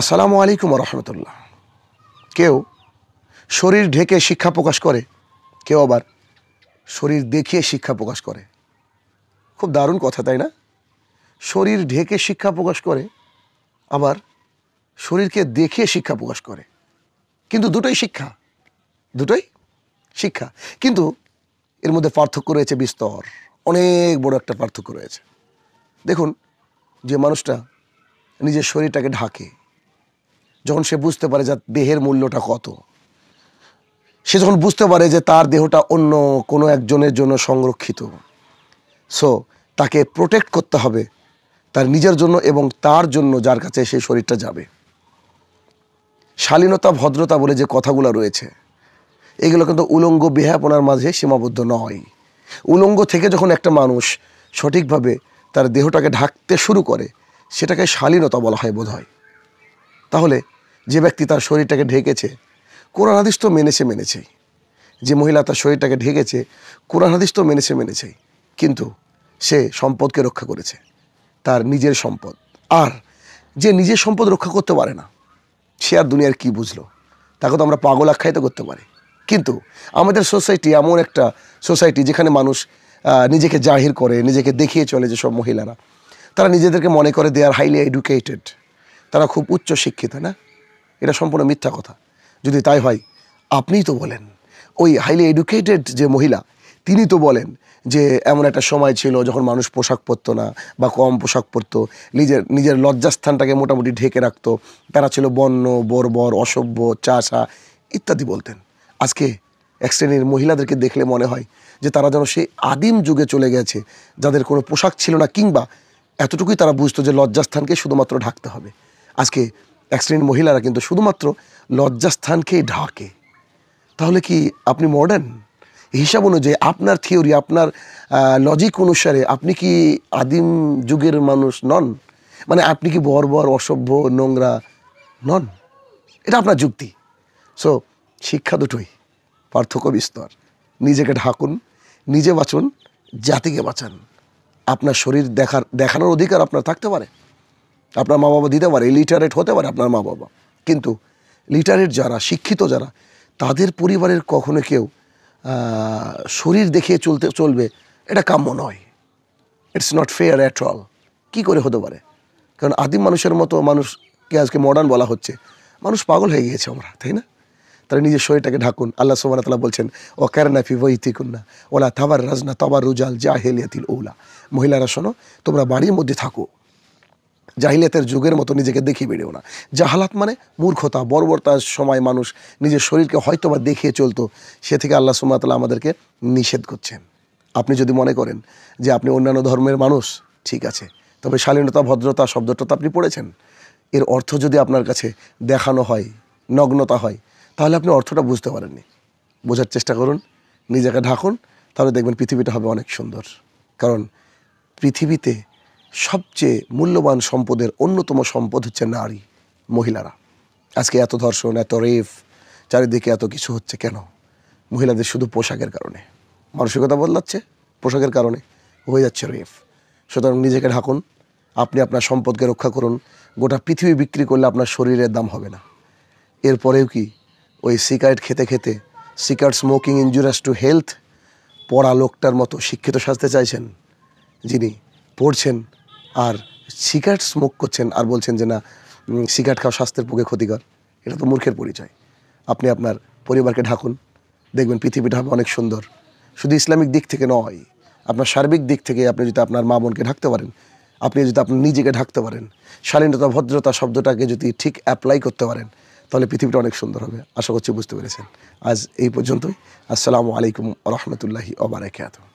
আসসালামু আলাইকুম রহমতুল্লাহ কেউ শরীর ঢেকে শিক্ষা প্রকাশ করে কেউ আবার শরীর দেখিয়ে শিক্ষা প্রকাশ করে খুব দারুণ কথা তাই না শরীর ঢেকে শিক্ষা প্রকাশ করে আবার শরীরকে দেখিয়ে শিক্ষা প্রকাশ করে কিন্তু দুটোই শিক্ষা দুটোই শিক্ষা কিন্তু এর মধ্যে পার্থক্য রয়েছে বিস্তর অনেক বড় একটা পার্থক্য রয়েছে দেখুন যে মানুষটা নিজের শরীরটাকে ঢাকে যখন সে বুঝতে পারে যে দেহের মূল্যটা কত সে যখন বুঝতে পারে যে তার দেহটা অন্য কোনো একজনের জন্য সংরক্ষিত সো তাকে প্রোটেক্ট করতে হবে তার নিজের জন্য এবং তার জন্য যার কাছে সেই শরীরটা যাবে শালীনতা ভদ্রতা বলে যে কথাগুলো রয়েছে এগুলো কিন্তু উলঙ্গ বেহাপনার মাঝে সীমাবদ্ধ নয় উলঙ্গ থেকে যখন একটা মানুষ সঠিকভাবে তার দেহটাকে ঢাকতে শুরু করে সেটাকে শালীনতা বলা হয় বোধ হয় তাহলে যে ব্যক্তি তার শরীরটাকে ঢেকেছে কোরআন হাদিস তো মেনেছে মেনেছেই যে মহিলা তার শরীরটাকে ঢেকেছে কোরআন হাদিস তো মেনেছে মেনেছেই কিন্তু সে সম্পদকে রক্ষা করেছে তার নিজের সম্পদ আর যে নিজের সম্পদ রক্ষা করতে পারে না সে আর দুনিয়ার কি বুঝলো তাকে তো আমরা পাগল আখ্যায়িত করতে পারি কিন্তু আমাদের সোসাইটি এমন একটা সোসাইটি যেখানে মানুষ নিজেকে জাহির করে নিজেকে দেখিয়ে চলে যেসব মহিলারা তারা নিজেদেরকে মনে করে দে আর হাইলি এডুকেটেড তারা খুব উচ্চ শিক্ষিত না এটা সম্পূর্ণ মিথ্যা কথা যদি তাই হয় আপনিই তো বলেন ওই হাইলি এডুকেটেড যে মহিলা তিনি তো বলেন যে এমন একটা সময় ছিল যখন মানুষ পোশাক পরতো না বা কম পোশাক পরতো নিজের নিজের লজ্জাস্থানটাকে মোটামুটি ঢেকে রাখতো তারা ছিল বন্য বর্বর অসভ্য চাষা ইত্যাদি বলতেন আজকে এক শ্রেণীর মহিলাদেরকে দেখলে মনে হয় যে তারা যেন সেই আদিম যুগে চলে গেছে যাদের কোনো পোশাক ছিল না কিংবা এতটুকুই তারা বুঝতো যে লজ্জাস্থানকে শুধুমাত্র ঢাকতে হবে আজকে এক শ্রেণীর মহিলারা কিন্তু শুধুমাত্র লজ্জাস্থানকেই ঢাকে তাহলে কি আপনি মডার্ন হিসাব অনুযায়ী আপনার থিওরি আপনার লজিক অনুসারে আপনি কি আদিম যুগের মানুষ নন মানে আপনি কি বর্বর অসভ্য নোংরা নন এটা আপনার যুক্তি সো শিক্ষা দুটোই পার্থক্য বিস্তর নিজেকে ঢাকুন নিজে বাঁচুন জাতিকে বাঁচান আপনার শরীর দেখার দেখানোর অধিকার আপনার থাকতে পারে আপনার মা বাবা দিতে পারে লিটারেট হতে পারে আপনার মা বাবা কিন্তু লিটারেট যারা শিক্ষিত যারা তাদের পরিবারের কখনো কেউ শরীর দেখিয়ে চলতে চলবে এটা কাম্য নয় it's not fair at all কী করে হতে পারে কারণ আদিম মানুষের মতো মানুষকে আজকে মডার্ন বলা হচ্ছে মানুষ পাগল হয়ে গিয়েছে আমরা তাই না তারা নিজের শরীরটাকে ঢাকুন আল্লাহ সোমানতলা বলছেন ও থিকুন না ওলা থাবার রাজনা তাবার রুজাল হেলিয়াতিল ওলা মহিলারা শোনো তোমরা বাড়ির মধ্যে থাকো জাহিলিয়াতের যুগের মতো নিজেকে দেখিয়ে বেরিয়েও না জাহালাত মানে মূর্খতা বর্বরতার সময় মানুষ নিজের শরীরকে হয়তো বা দেখিয়ে চলতো সে থেকে আল্লাহ সুমাতাল্লাহ আমাদেরকে নিষেধ করছেন আপনি যদি মনে করেন যে আপনি অন্যান্য ধর্মের মানুষ ঠিক আছে তবে শালীনতা ভদ্রতা শব্দটা তো আপনি পড়েছেন এর অর্থ যদি আপনার কাছে দেখানো হয় নগ্নতা হয় তাহলে আপনি অর্থটা বুঝতে পারেননি বোঝার চেষ্টা করুন নিজেকে ঢাকুন তাহলে দেখবেন পৃথিবীটা হবে অনেক সুন্দর কারণ পৃথিবীতে সবচেয়ে মূল্যবান সম্পদের অন্যতম সম্পদ হচ্ছে নারী মহিলারা আজকে এত ধর্ষণ এত রেফ চারিদিকে এত কিছু হচ্ছে কেন মহিলাদের শুধু পোশাকের কারণে মানসিকতা বদলাচ্ছে পোশাকের কারণে হয়ে যাচ্ছে রেফ সুতরাং নিজেকে ঢাকুন আপনি আপনার সম্পদকে রক্ষা করুন গোটা পৃথিবী বিক্রি করলে আপনার শরীরের দাম হবে না এরপরেও কি ওই সিগারেট খেতে খেতে cigarette smoking injurious to health পড়া লোকটার মতো শিক্ষিত সাজতে চাইছেন যিনি পড়ছেন আর সিগারেট স্মোক করছেন আর বলছেন যে না সিগারেট খাওয়া স্বাস্থ্যের পক্ষে ক্ষতিকর এটা তো মূর্খের পরিচয় আপনি আপনার পরিবারকে ঢাকুন দেখবেন পৃথিবীটা হবে অনেক সুন্দর শুধু ইসলামিক দিক থেকে নয় আপনার সার্বিক দিক থেকে আপনি যদি আপনার মা বোনকে ঢাকতে পারেন আপনি যদি আপনি নিজেকে ঢাকতে পারেন শালীনতা ভদ্রতা শব্দটাকে যদি ঠিক অ্যাপ্লাই করতে পারেন তাহলে পৃথিবীটা অনেক সুন্দর হবে আশা করছি বুঝতে পেরেছেন আজ এই পর্যন্তই আসসালামু আলাইকুম রহমতুল্লাহি ওবরাকাতুহ